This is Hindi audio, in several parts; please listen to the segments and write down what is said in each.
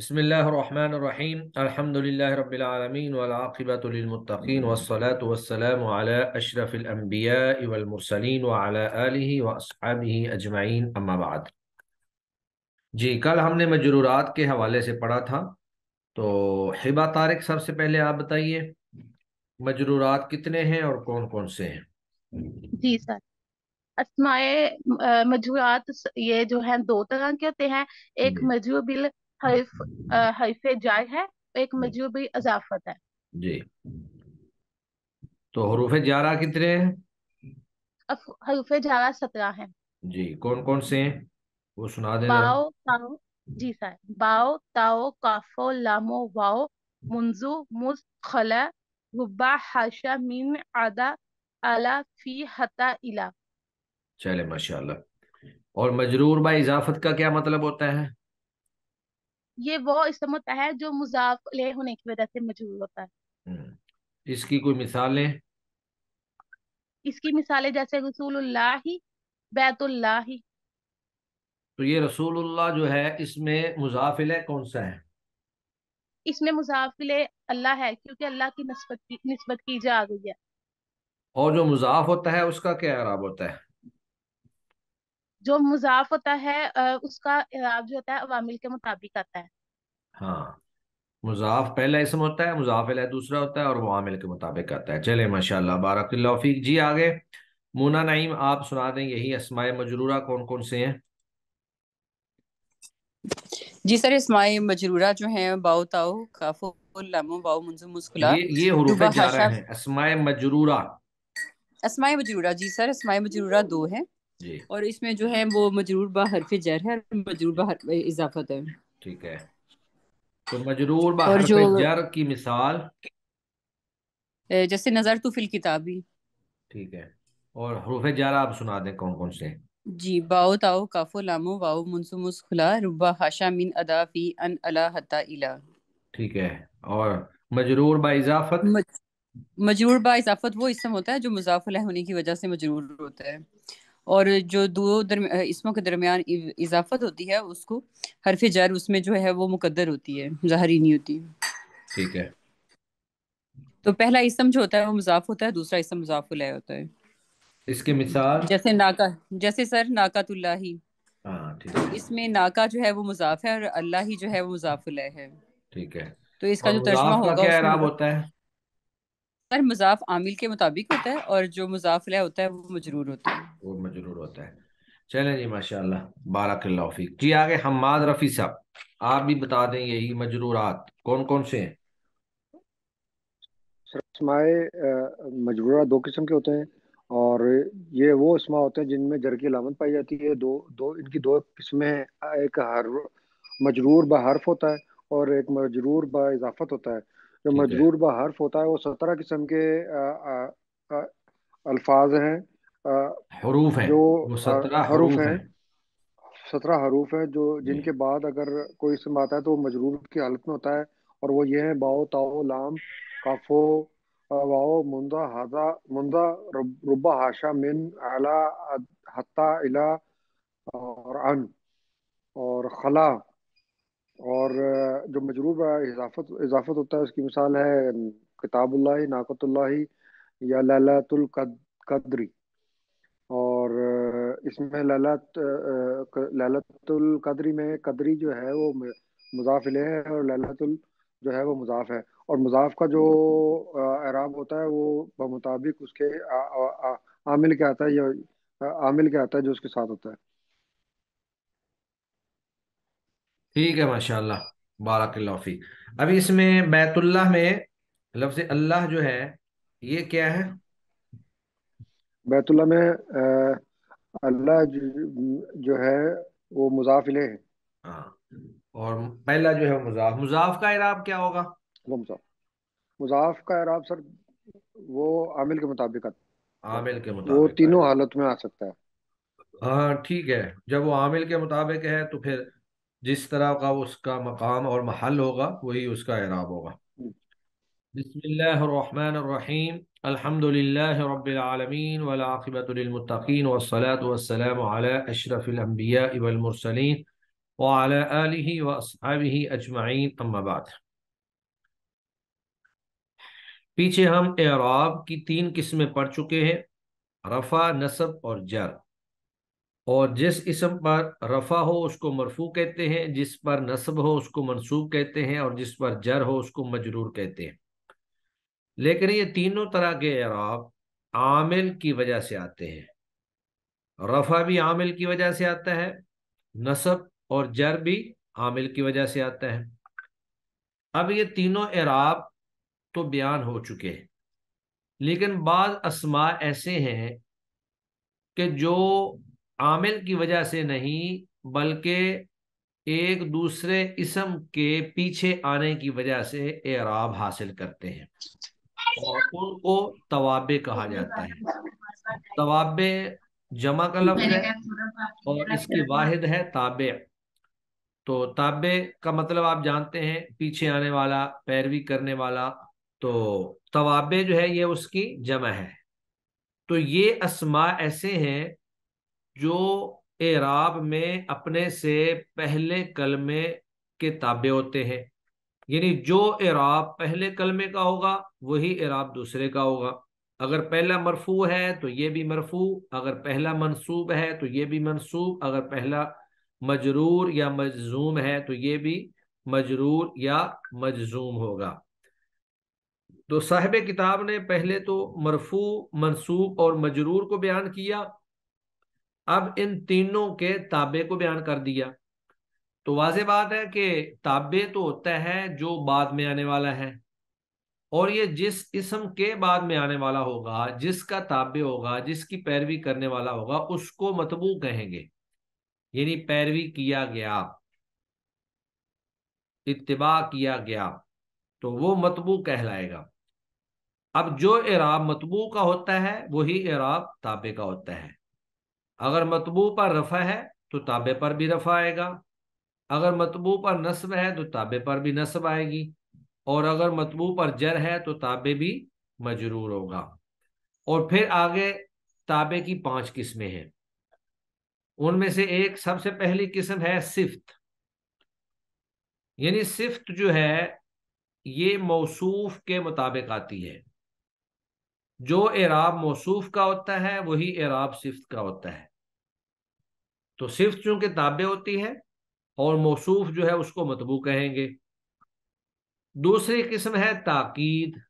बसमीम अल्हम्दुलिल्लाह रब्बिल आलमीन वल आक़िबतु लिल मुत्तक़ीन वस्सलातु वस्सलामु अला जी कल हमने मजरूरात के हवाले से पढ़ा था तो हिबा तारिक सबसे पहले आप बताइए मजरूरात कितने हैं और कौन कौन से हैं जी सर असमाए ये जो है दो तरह के होते हैं एक मजरू हाइफ, हर्फ जाय है एक मजूबी अजाफत है जी तो हरूफ जारा कितने हैं हरूफ जारा सत्रह है जी कौन कौन से हैं वो सुना देना बाओ ताओ जी सर बाओ ताओ काफो लामो वाओ मुंजु मुज खला रुबा हाशा मीन आदा आला फी हता इला चले माशाल्लाह और मजरूर बाय इजाफत का क्या मतलब होता है ये वो इसम होता है जो मुजाफ ले होने की वजह से मजबूर होता है हम्म। इसकी कोई मिसालें इसकी मिसालें जैसे रसूलुल्लाही बैतुल्लाही तो ये रसूलुल्लाह जो है इसमें मुजाफिल कौन सा है इसमें मुजाफिल अल्लाह है क्योंकि अल्लाह की नस्बत की नस्बत की जा गई है और जो मुजाफ होता है उसका क्या अराब होता है जो मुजाफ होता है उसका इराब जो होता है अवामिल के मुताबिक आता है हाँ मुजाफ पहला इसम होता है मुजाफ दूसरा होता है और वामिल के मुताबिक आता है चले माशाल्लाह बारकल्लाफीक जी आगे मोना नईम आप सुना दें यही असमाय मजरूरा कौन कौन से हैं जी सर इसमाय मजरूरा जो है बाउ ताउ काफो लामो बाउ मुंजु मुस्कुला ये ये हुरूफ जा रहे हैं असमाय मजरूरा असमाय मजरूरा जी सर असमाय मजरूरा दो हैं और इसमें जो है वो मजरूर बा फिर जर है मजरूर बा इजाफत है ठीक है तो मजरूर बा हरफ जर की मिसाल जैसे नजर तो फिल किताबी ठीक है और हरूफ जर आप सुना दें कौन कौन से जी बाओ ताओ काफो लामो वाओ मुनसुमुस मुस्खुला रुबा हाशा मिन अदा फी अन अला हता इला ठीक है और मजरूर बा इजाफत मज, मजरूर बा इजाफत वो इसम होता है जो मुजाफ होने की वजह से मजरूर होता है और जो दो इसमों के दरमियान इजाफत होती है उसको हरफ जर उसमें जो है वो मुकद्दर होती है जहरी नहीं होती ठीक है तो पहला इसम जो होता है वो मुजाफ होता है दूसरा इसम मुजाफ होता है इसके मिसाल जैसे नाका जैसे सर ही हाँ, तो इसमें नाका जो है वो मुजाफ है और अल्लाह ही जो है वो मुजाफ है ठीक है तो इसका जो तर्जमा होगा क्या होता है अर मजाफ आमिल के मुताबिक होता है और जो मुजाफ होता है वो मजरूर होता है वो मजरूर होता है चले जी माशाल्लाह बारकल्ला फीक जी आगे हमाद रफ़ी साहब आप भी बता दें यही मजरूरात कौन कौन से हैं इसमाए मजबूरा दो किस्म के होते हैं और ये वो इसमा होते हैं जिनमें जर की लामत पाई जाती है दो दो इनकी दो किस्में हैं एक हर मजरूर बा हर्फ होता है और एक मजरूर बा इजाफत होता है जो मजबूर ब हर्फ होता है वो सत्रह किस्म के अल्फाज हैं हरूफ हैं जो हरूफ हैं सत्रह हरूफ हैं जो जिनके बाद अगर कोई इसम आता है तो वो मजरूर की हालत में होता है और वो ये है बाओ ताओ लाम काफो वाओ मुंदा हाजा मुंदा रुबा हाशा मिन आला हत्ता इला और अन और खला और जो मजरूब इजाफत इजाफत होता है उसकी मिसाल है किताबुल्ला नाकतुल्ला या ललातुल कद्री और इसमें ललत ललतुल कद्री में कदरी जो है वो मुजाफिले है और ललतुल जो है वो मुजाफ है और मुजाफ का जो एराब होता है वो बमुताबिक उसके आ, आ, आ, आमिल क्या आता है या आमिल क्या आता है जो उसके साथ होता है ठीक है माशाल्लाह बारकल्लाफी अभी इसमें बैतुल्लाह में लफ्ज अल्लाह जो है ये क्या है बैतुल्लाह में अल्लाह जो, जो है वो मुजाफिले है हाँ और पहला जो है मुजाफ मुजाफ का इराब क्या होगा वो मुजाफ मुजाफ का इराब सर वो आमिल के मुताबिक आमिल के मुताबिक वो तीनों हालत में आ सकता है हाँ ठीक है जब वो आमिल के मुताबिक है तो फिर जिस तरह का उसका मकाम और महल होगा वही उसका एराब होगा हम्म। बसमीम अल्हम्दुलिल्लाह रब्बिल आलमीन वल आक़िबतु लिल मुत्तक़ीन वस्सलातु वस्सलामु अला अशरफिल अंबिया वल मुरसलीन व अला आलिहि व अम्मा बाद पीछे हम एराब की तीन किस्में पढ़ चुके हैं रफ़ा नसब और जर और जिस इसम पर रफ़ा हो उसको मरफू कहते हैं जिस पर नस्ब हो उसको मनसूब कहते हैं और जिस पर जर हो उसको मजरूर कहते हैं लेकिन ये तीनों तरह के अराब आमिल की वजह से आते हैं रफ़ा भी आमिल की वजह से आता है नसब और जर भी आमिल की वजह से आता है अब ये तीनों एराब तो बयान हो चुके हैं लेकिन बाद असमा ऐसे हैं कि जो आमिल की वजह से नहीं बल्कि एक दूसरे इसम के पीछे आने की वजह से एराब हासिल करते हैं और उनको तवाबे कहा जाता है तवाबे जमा का लफ्ज है और इसकी वाहिद है ताबे तो ताबे का मतलब आप जानते हैं पीछे आने वाला पैरवी करने वाला तो तवाबे जो है ये उसकी जमा है तो ये असमा ऐसे हैं जो एराब में अपने से पहले कलमे के ताबे होते हैं यानी जो एराब पहले कलमे का होगा वही एराब दूसरे का होगा अगर पहला मरफू है तो ये भी मरफू अगर पहला मनसूब है तो ये भी मनसूब अगर पहला मजरूर या मजजूम है तो ये भी मजरूर या मजजूम होगा तो साहिब किताब ने पहले तो मरफू मनसूब और मजरूर को बयान किया अब इन तीनों के ताबे को बयान कर दिया तो वाज बात है कि ताबे तो होता है जो बाद में आने वाला है और ये जिस इसम के बाद में आने वाला होगा जिसका ताबे होगा जिसकी पैरवी करने वाला होगा उसको मतबू कहेंगे यानी पैरवी किया गया इतबा किया गया तो वो मतबू कहलाएगा अब जो एराब मतबू का होता है वही एराब ताबे का होता है अगर मतबू पर रफ़ा है तो ताबे पर भी रफ़ा आएगा अगर मतबू पर नस्ब है तो ताबे पर भी नस्ब आएगी और अगर मतबू पर जर है तो ताबे भी मजरूर होगा और फिर आगे ताबे की पांच किस्में हैं उनमें से एक सबसे पहली किस्म है सिफ्त यानी सिफ्त जो है ये मौसूफ के मुताबिक आती है जो एराब मौसूफ का होता है वही एराब सिफ्त का होता है तो सिफ्त चूंकि ताबे होती है और मौसूफ जो है उसको मतबू कहेंगे दूसरी किस्म है ताकीद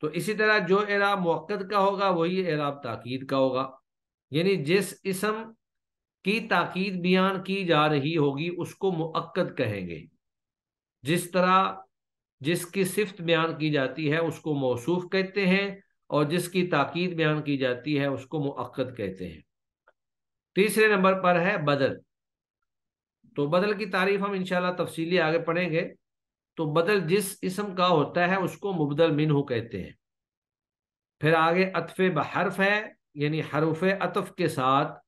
तो इसी तरह जो एराब मौक़द का होगा वही एराब ताकीद का होगा यानी जिस इसम की ताकीद बयान की जा रही होगी उसको मुक्द कहेंगे जिस तरह जिसकी सिफत बयान की जाती है उसको मौसूफ कहते हैं और जिसकी ताकीद बयान की जाती है उसको मुक्द कहते हैं तीसरे नंबर पर है बदल तो बदल की तारीफ हम इनशाला तफसीली आगे पढ़ेंगे तो बदल जिस इसम का होता है उसको मुबदल मिनहू कहते हैं फिर आगे अतफ़ बहरफ है यानी हरूफ अतफ़ के साथ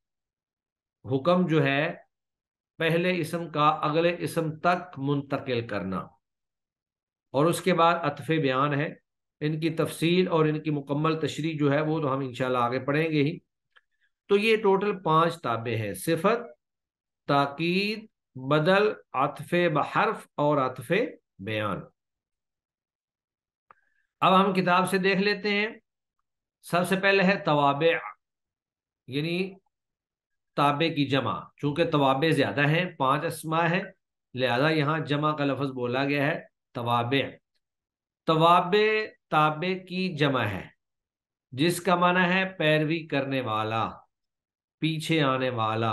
हुक्म जो है पहले इसम का अगले इसम तक मुंतकिल करना और उसके बाद अतफ़ बयान है इनकी तफसील और इनकी मुकम्मल तशरी जो है वो तो हम इनशाला आगे पढ़ेंगे ही तो ये टोटल पाँच ताबे हैं सिफत ताकीद बदल अतफ बहरफ और अतफ बयान अब हम किताब से देख लेते हैं सबसे पहले है तवाब यानी ताबे की जमा चूंकि तवाबे ज़्यादा हैं पांच असमा हैं लिहाजा यहाँ जमा का लफज बोला गया है तवाबे तवाबे ताबे की जमा है जिसका माना है पैरवी करने वाला पीछे आने वाला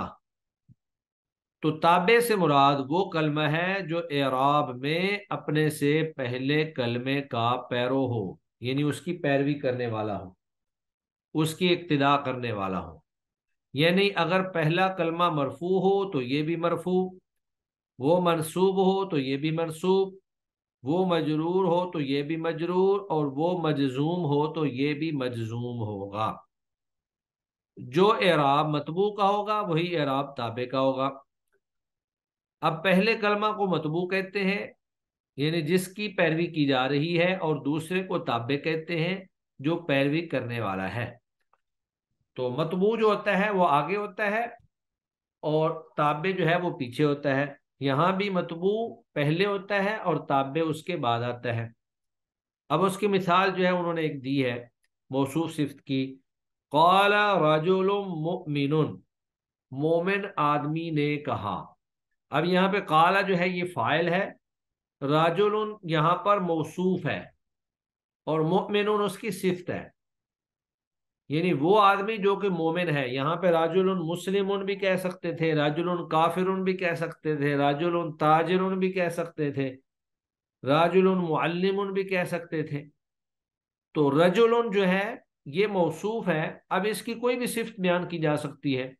तो ताबे से मुराद वो कलमा है जो एराब में अपने से पहले कलमे का पैरो हो यानी उसकी पैरवी करने वाला हो उसकी इक्तदा करने वाला हो यानी अगर पहला कलमा मरफू हो तो ये भी मरफू वो मनसूब हो तो ये भी मनसूब वो मजरूर हो तो ये भी मजरूर और वो मजजूम हो तो ये भी मजजूम होगा जो एराब मतबू का होगा वही एराब ताबे का होगा अब पहले कलमा को मतबू कहते हैं यानी जिसकी पैरवी की जा रही है और दूसरे को ताबे कहते हैं जो पैरवी करने वाला है तो मतबू जो होता है वो आगे होता है और ताबे जो है वो पीछे होता है यहाँ भी मतबू पहले होता है और ताबे उसके बाद आता है अब उसकी मिसाल जो है उन्होंने एक दी है मौसू सिफ्त की कौला राजोलोमिन मोमिन आदमी ने कहा अब यहाँ पे काला जो है ये फाइल है राजुल यहाँ पर मौसूफ है और मोमिन उसकी सिफ्त है यानी वो आदमी जो कि मोमिन है यहाँ पे राजुल मुस्लिम भी कह सकते थे राजुल काफिर भी कह सकते थे राजुल ताजर भी कह सकते थे राजुल मुअल्लिम भी कह सकते थे तो रजुल जो है ये मौसूफ है अब इसकी कोई भी सिफ्त बयान की जा सकती है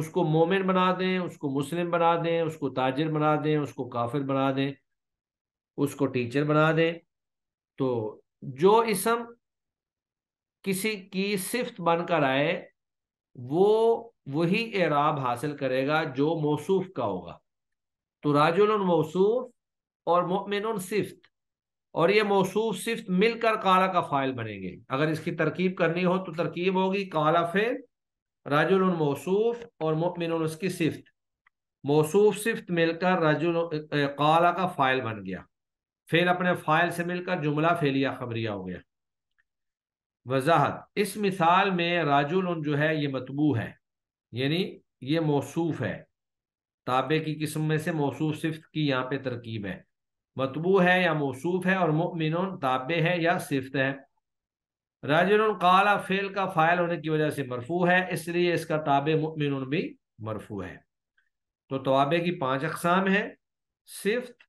उसको मोमिन बना दें उसको मुस्लिम बना दें उसको ताजर बना दें उसको काफिर बना दें उसको टीचर बना दें तो जो इसम किसी की सिफ्त बनकर आए वो वही एराब हासिल करेगा जो मौसूफ का होगा तो राजुल मौसूफ और मोमिन सिफ्त और ये मौसूफ सिफ्त मिलकर काला का फाइल बनेंगे अगर इसकी तरकीब करनी हो तो तरकीब होगी काला फेल राजुल मौसूफ और मोमिन उसकी सिफ्त मौसूफ सिफ्त मिलकर राजुल काला का फाइल बन गया फिर अपने फाइल से मिलकर जुमला फेलिया खबरिया हो गया वजाहत इस मिसाल में राजुल जो है ये मतबू है यानी ये मौसूफ है ताबे की किस्म में से मौसू सिफ्त की यहाँ पे तरकीब है मतबू है या मौसूफ है और मिन ताबे है या सिफ्त है राजुल काला फेल का फायल होने की वजह से मरफू है इसलिए इसका ताबे मिन भी मरफू है तो तोबे की पांच अकसाम है सिफ्त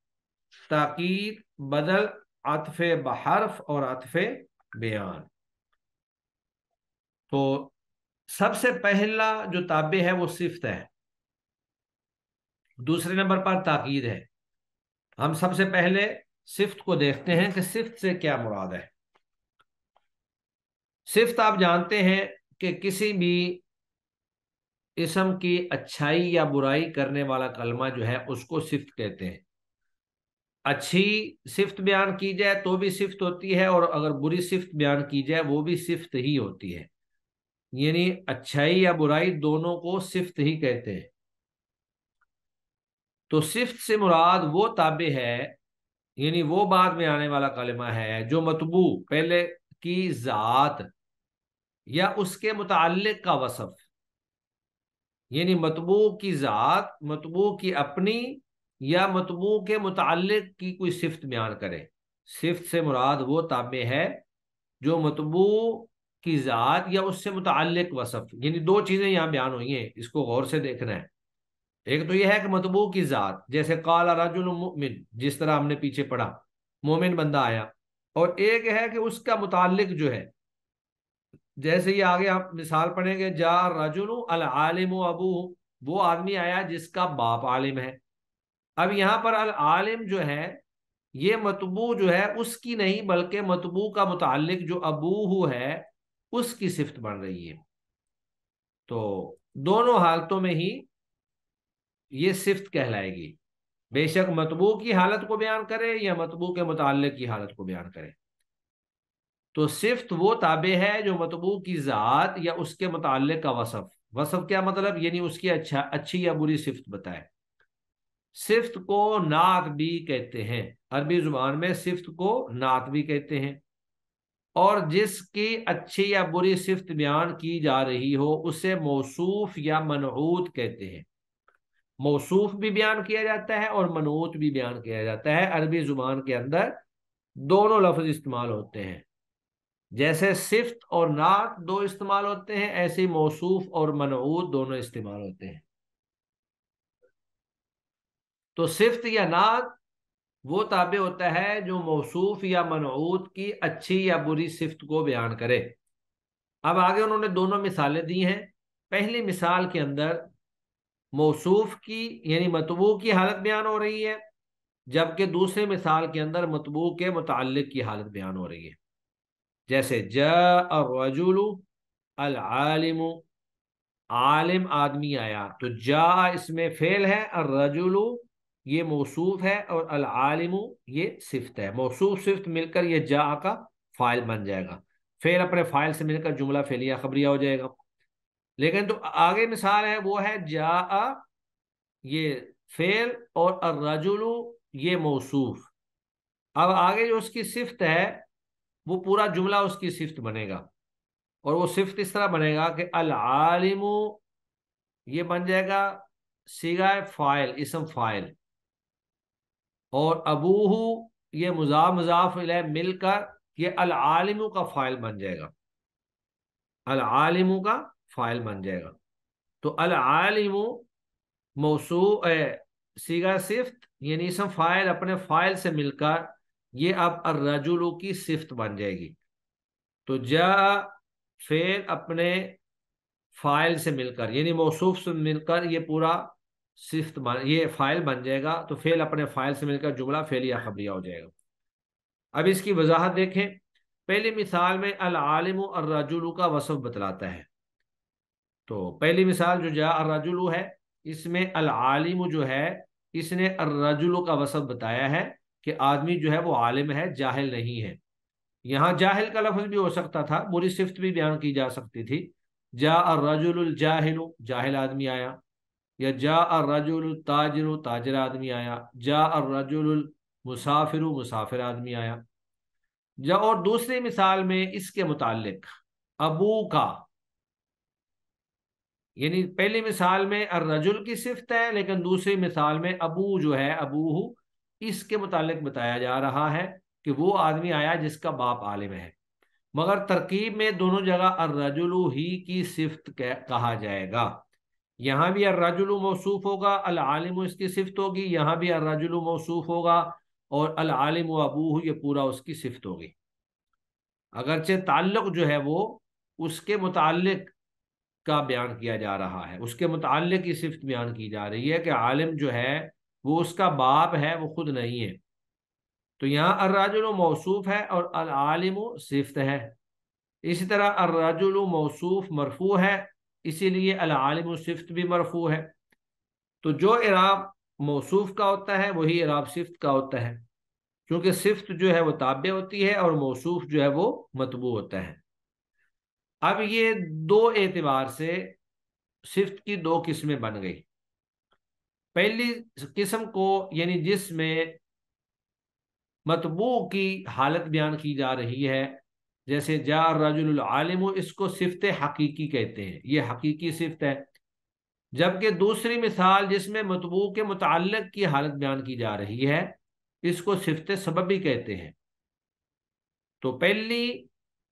ताकीद बदल अतफ़ बहरफ और अतफ़ बयान तो सबसे पहला जो ताबे है वो सिफ्त है दूसरे नंबर पर ताकीद है हम सबसे पहले सिफ्त को देखते हैं कि सिफ्त से क्या मुराद है सिफ्त आप जानते हैं कि किसी भी इसम की अच्छाई या बुराई करने वाला कलमा जो है उसको सिफ्त कहते हैं अच्छी सिफ्त बयान की जाए तो भी सिफ्त होती है और अगर बुरी सिफ्त बयान की जाए वो भी सिफ्त ही होती है यानी अच्छाई या बुराई दोनों को सिफ्त ही कहते हैं तो सिफ्त से मुराद वो ताबे है यानी वो बाद में आने वाला कलमा है जो मतबू पहले की ज़ात या उसके मुतल का वसफ यानी मतबू की ज़ात मतबू की अपनी या मतबू के मुतल की कोई सिफ्त बयान करें सिफ्त से मुराद वो ताबे है जो मतबू की ज़ात या उससे मुतल वसफ़ यानी दो चीज़ें यहाँ बयान हुई हैं इसको गौर से देखना है एक तो यह है कि मतबू की ज़ात जैसे काला रजुल मोमिन जिस तरह हमने पीछे पढ़ा मोमिन बंदा आया और एक है कि उसका मुतल जो है जैसे ये आगे आप मिसाल पढ़ेंगे जा रजुल अलम अबू वो आदमी आया जिसका बाप आलिम है अब यहाँ पर अल आलिम जो है ये मतबू जो है उसकी नहीं बल्कि मतबू का मुतल जो अबूह है उसकी सिफत बन रही है तो दोनों हालतों में ही ये सिफत कहलाएगी बेशक मतबू की हालत को बयान करे या मतबू के मुतल की हालत को बयान करे तो सिफत वो ताबे है जो मतबू की ज़ात या उसके मुतल का वसफ़ वसफ़ क्या मतलब यानी उसकी अच्छा अच्छी या बुरी सिफत बताए सिफत को नात भी कहते हैं अरबी ज़ुबान में सिफत को नात भी कहते हैं और जिसकी अच्छी या बुरी सिफत बयान की जा रही हो उसे मौसूफ या मनऊत कहते हैं मौसूफ भी बयान किया जाता है और मनऊत भी बयान किया जाता है अरबी जुबान के अंदर दोनों लफ्ज इस्तेमाल होते हैं जैसे सिफ्त और नात दो इस्तेमाल होते हैं ऐसे मौसूफ और मनऊत दोनों इस्तेमाल होते हैं तो सिफ्त या नात वो ताबे होता है जो मौसूफ या मनऊत की अच्छी या बुरी सिफत को बयान करे अब आगे उन्होंने दोनों मिसालें दी हैं पहली मिसाल के अंदर मौसूफ की यानी मतबू की हालत बयान हो रही है जबकि दूसरे मिसाल के अंदर मतबू के मुतल की हालत बयान हो रही है जैसे ज रजुलू अलिम आलिम आदमी आया तो जा इसमें फेल है और रजुलू ये मौसूफ है और अल आलिमु ये सिफ्त है मौसूफ सिफ्त मिलकर ये जा का फाइल बन जाएगा फिर अपने फाइल से मिलकर जुमला फेलिया खबरिया हो जाएगा लेकिन तो आगे मिसाल है वो है जा ये फेल और अर्रजुलू ये मौसूफ अब आगे जो उसकी सिफ्त है वो पूरा जुमला उसकी सिफ्त बनेगा और वो सिफ्त इस तरह बनेगा कि अल आलिमु ये बन जाएगा सिगा फाइल इसम फाइल और अबूहू ये मुजा मजाफ मिलकर ये अलिम का फाइल बन जाएगा अलआलमू का फाइल बन जाएगा तो अलआलमू मौसू सीगा सिफ्त यानी इसम फाइल अपने फाइल से मिलकर ये अब अर्रजुलू की सिफ्त बन जाएगी तो जा फेल अपने फाइल से मिलकर यानी मौसू से मिलकर ये पूरा सिफ्त बन ये फाइल बन जाएगा तो फेल अपने फाइल से मिलकर जुमला फेल या खबरिया हो जाएगा अब इसकी वजाहत देखें पहली मिसाल में अल आलिम अर्राजुलू का वसफ़ बतलाता है तो पहली मिसाल जो जा अर्राजुलू है इसमें अल आलिम जो है इसने रजुलु का वसफ़ बताया है कि आदमी जो है वो आलिम है जाहिल नहीं है यहाँ जाहिल का लफ्ज़ भी हो सकता था बुरी सिफ्त भी बयान की जा सकती थी जा रजुल जाहिल जाहिल आदमी आया या जा अर रजुल ताजर ताजर आदमी आया जा अर रजुल मुसाफिर मुसाफिर आदमी आया जा और दूसरी मिसाल में इसके मुतालिक अबू का यानी पहली मिसाल में अर रजुल की सिफत है लेकिन दूसरी मिसाल में अबू जो है अबू इसके मुतालिक बताया जा रहा है कि वो आदमी आया जिसका बाप आलिम है मगर तरकीब में दोनों जगह अर रजुल ही की सिफत कहा जाएगा यहाँ भी अर्राजुल मौसूफ होगा आलिम इसकी सिफत होगी यहाँ भी अर्राजुल मौसूफ होगा और आलिम अबू ये पूरा उसकी सिफत होगी अगरचे ताल्लुक जो है वो उसके मुतालिक का बयान किया जा रहा है उसके मुतालिक की सिफत बयान की जा रही है कि आलिम जो है वो उसका बाप है वो खुद नहीं है तो यहाँ अर्राजुल मौसूफ है और आलिम सिफत है इसी तरह अर्राजुल मौसूफ मरफू है इसीलिए अलालिम सिफ्त भी मरफू है तो जो इराब मौसूफ का होता है वही इराब सिफ्त का होता है क्योंकि सिफ्त जो है वह ताबे होती है और मौसूफ जो है वो मतबू होता है अब ये दो एतबार से सिफ्त की दो किस्में बन गई पहली किस्म को यानी जिसमें मतबू की हालत बयान की जा रही है जैसे जा रजुल इसको सिफत हकीकी कहते हैं ये हकीकी सिफत है जबकि दूसरी मिसाल जिसमें मतबू के मुतल की हालत बयान की जा रही है इसको सिफत सबबी कहते हैं तो पहली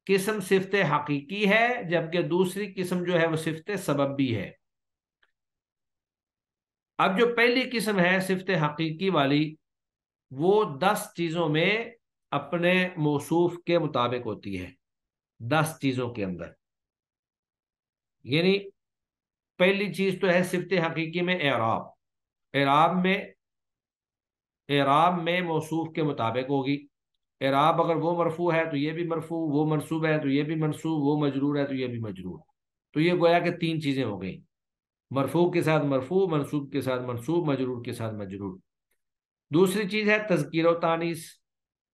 किस्म सिफत हकीकी है जबकि दूसरी किस्म जो है वह सिफत सबबी है अब जो पहली किस्म है सिफत हकीकी वाली वो दस चीज़ों में अपने मौसूफ के मुताबिक होती है दस चीज़ों के अंदर यानी पहली चीज़ तो है सिफत हकीकी में एराब एराब में एराब में मौसूफ के मुताबिक होगी एराब अगर वो मरफू है तो ये भी मरफू वो मनसूब है तो ये भी मनसूब वो मजरूर है तो ये भी मजरूर तो ये गोया कि तीन चीज़ें हो गई मरफू के साथ मरफू मनसूब के साथ मनसूब मजरूर के साथ मजरूर दूसरी चीज़ है तस्करो तानीस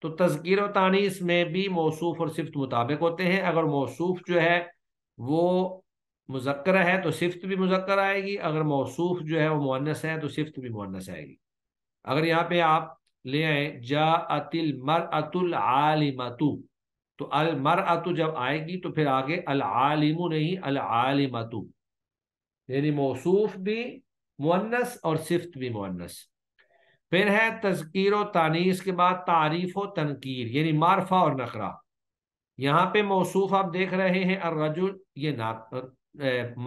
तो तस्कीर व तानीस में भी मौसूफ और सिफ्त मुताबिक होते हैं अगर मौसूफ जो है वो मुजक्र है तो सिफ्त भी मुजक्र आएगी अगर मौसूफ जो है वो मुनस है तो सिफ्त भी मुनस आएगी अगर यहाँ पे आप ले आए जा अतिल मर अतुल आलिमतु तो अल मर अतु जब आएगी तो फिर आगे अल आलिमु नहीं अल आलिमतु यानी मौसूफ भी मुनस और सिफ्त भी मुन्नस फिर है तस्कीर तानीस के बाद तारीफ व तनकीर यानी मारफा और नखरा यहाँ पे मौसूफ आप देख रहे हैं और ये ना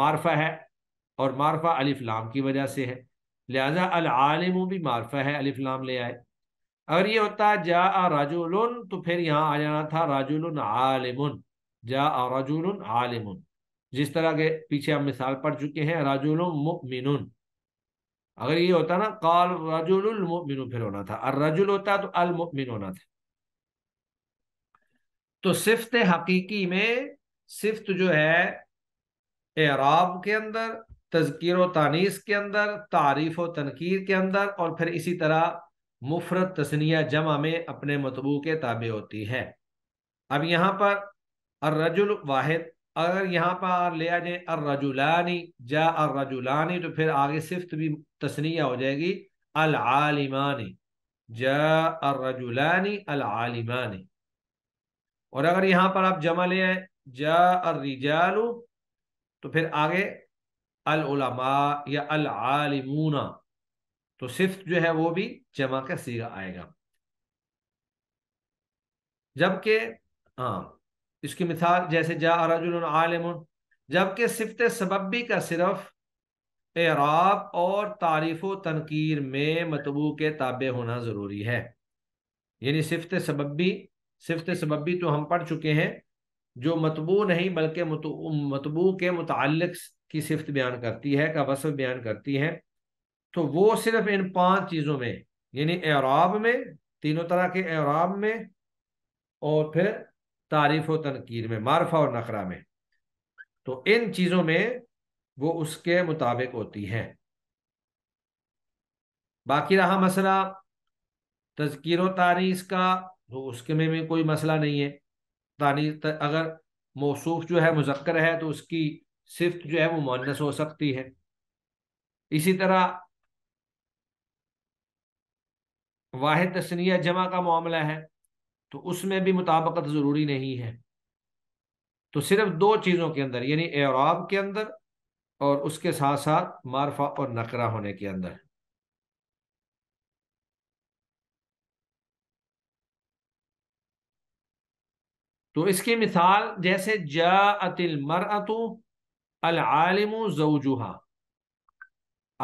मारफा है और मारफा अलिफ्लाम की वजह से है लिहाजा अलिम भी मारफा है अलिफ्लाम ले आए अगर ये होता जा आ राजुल तो फिर यहाँ आ जाना था राजुल आलिम जा राजुल आलिम जिस तरह के पीछे हम मिसाल पढ़ चुके हैं राजुल मुमिन अगर ये होता ना काल रजुल फिर होना था और रजुल होता तो अल होना था तो सिफ्त हकीकी में सिफ्त जो है एराब के अंदर तजकीर तानीस के अंदर तारीफ व तनकीर के अंदर और फिर इसी तरह मुफरत तसनिया जमा में अपने मतबू के ताबे होती है अब यहाँ पर अर्रजुल वाहिद अगर यहाँ पर ले आ जाए अर्रजुलानी जा अर्रजुलानी तो फिर आगे सिफ्त भी तस्निया हो जाएगी अल आलिमानी जा अर्रजुलानी अल आलिमानी और अगर यहाँ पर आप जमा ले आए जा अर्रिजालू तो फिर आगे अल उलमा या अल आलिमूना तो सिफ्त जो है वो भी जमा का सीगा आएगा जबकि हाँ इसकी मिसाल जैसे जा अरजुल आलम जबकि सिफत सबबी का सिर्फ एराब और तारीफ व तनकीर में मतबू के ताबे होना ज़रूरी है यानी सिफत सबबी सिफत सबबी तो हम पढ़ चुके हैं जो मतबू नहीं बल्कि मतबू के मुतल की सिफत बयान करती है का वसफ बयान करती है तो वो सिर्फ इन पांच चीज़ों में यानी एराब में तीनों तरह के एराब में और फिर तारीफ व तनकीर में मारफा और नखरा में तो इन चीज़ों में वो उसके मुताबिक होती हैं बाकी रहा मसला तस्कीर व तारीस का तो उसके में भी कोई मसला नहीं है तानी त, अगर मौसूफ जो है मुजक्र है तो उसकी सिफ्त जो है वो मुनस हो सकती है इसी तरह वाहिद तस्निया जमा का मामला है तो उसमें भी मुताबकत ज़रूरी नहीं है तो सिर्फ दो चीज़ों के अंदर यानी एराब के अंदर और उसके साथ साथ मारफा और नकरा होने के अंदर तो इसकी मिसाल जैसे जा अतिल अल आलिम जऊजुहा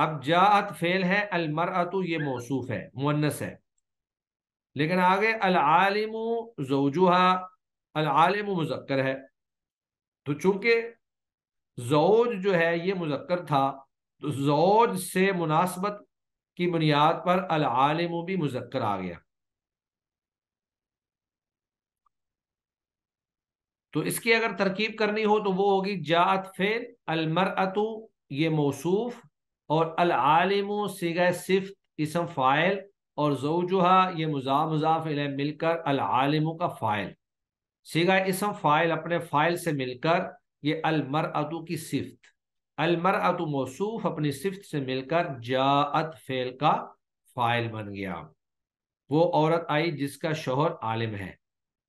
अब जात फेल है अलमर अतु ये मौसूफ है मुन्नस है लेकिन आगे अलालिम जोजुहा अलालिम मुजक्कर है तो चूंकि जोज जो है ये मुजक्कर था तो जोज से मुनासबत की बुनियाद पर अलिम भी मुजक्कर आ गया तो इसकी अगर तरकीब करनी हो तो वो होगी जात फेल अलमरअतु ये मौसूफ और अलालिम सिगा सिफ्त इसम फ़ाइल और जोजुहा ये मुजा मुजाफ मिलकर अलालिम का फ़ाइल सीगा इसम फ़ाइल अपने फ़ाइल से मिलकर ये अलमर अतु की सिफ्त अलमर अतु मौसूफ अपनी सिफ्त से मिलकर जात फ़ेल का फ़ाइल बन गया वो औरत आई जिसका शोहर आलिम है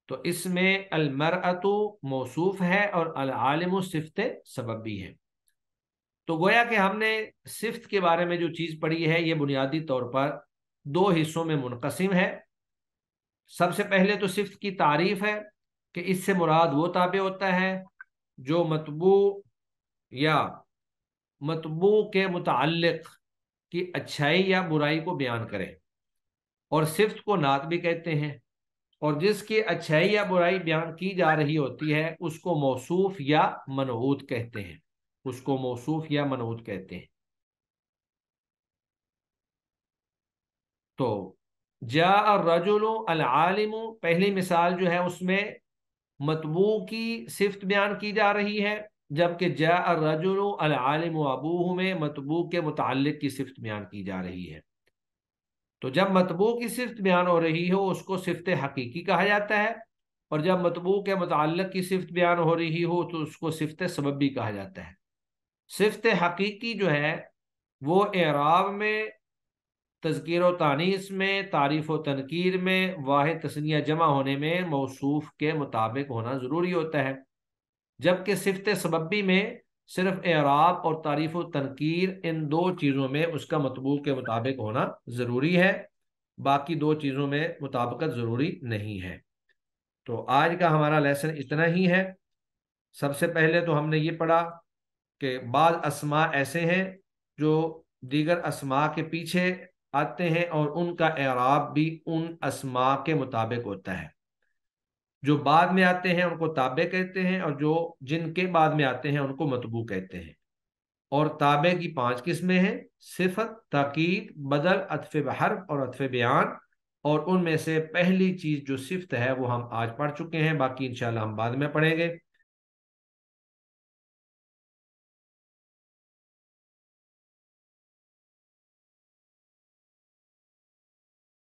तो इसमें अलमर अतु मौसूफ है और अलालिम सबब भी है तो गोया कि हमने सिफ्त के बारे में जो चीज़ पढ़ी है ये बुनियादी तौर पर दो हिस्सों में मुनकसिम है सबसे पहले तो सिफ्त की तारीफ है कि इससे मुराद वो ताबे होता है जो मतबू या मतबू के मुतक की अच्छाई या बुराई को बयान करे और सिफ्त को नात भी कहते हैं और जिसकी अच्छाई या बुराई बयान की जा रही होती है उसको मौसूफ या मनहूत कहते हैं उसको मौसूफ या मनहूत कहते हैं तो जा रजुल अलम पहली मिसाल जो है उसमें मतबू की सिफत बयान की जा रही है जबकि जा रजुल अलम अबूह में मतबू के मुतल की सिफत बयान की जा रही है तो जब मतबू की सिफत बयान हो रही हो उसको सिफत हकीकी कहा जाता है और जब मतबू के मुतल की सिफत बयान हो रही हो तो उसको सिफत सबबी कहा जाता है सिफत हकीकी जो है वो एराब में तस्कीर तानीस में तारीफ़ व तनकीर में वाह तस्निया जमा होने में मौसू के मुताबिक होना ज़रूरी होता है जबकि सिफत सबबी में सिर्फ एराब और तारीफ़ तनकीर इन दो चीज़ों में उसका मतबू के मुताबिक होना ज़रूरी है बाकी दो चीज़ों में मुताबकत ज़रूरी नहीं है तो आज का हमारा लेसन इतना ही है सबसे पहले तो हमने ये पढ़ा कि बाद असमा ऐसे हैं जो दीगर असमा के पीछे आते हैं और उनका एराब भी उन असमा के मुताबिक होता है जो बाद में आते हैं उनको ताबे कहते हैं और जो जिनके बाद में आते हैं उनको मतबू कहते हैं और ताबे की पांच किस्में हैं सिफत तकीद बदल अतफ़ बहर और अतफ़ बयान और उनमें से पहली चीज़ जो सिफत है वो हम आज पढ़ चुके हैं बाकी इंशाल्लाह हम बाद में पढ़ेंगे